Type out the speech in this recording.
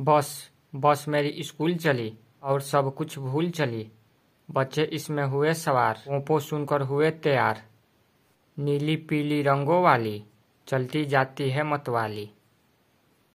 बस बस मेरी स्कूल चली और सब कुछ भूल चली बच्चे इसमें हुए सवार ओपो सुनकर हुए तैयार नीली पीली रंगों वाली चलती जाती है मतवाली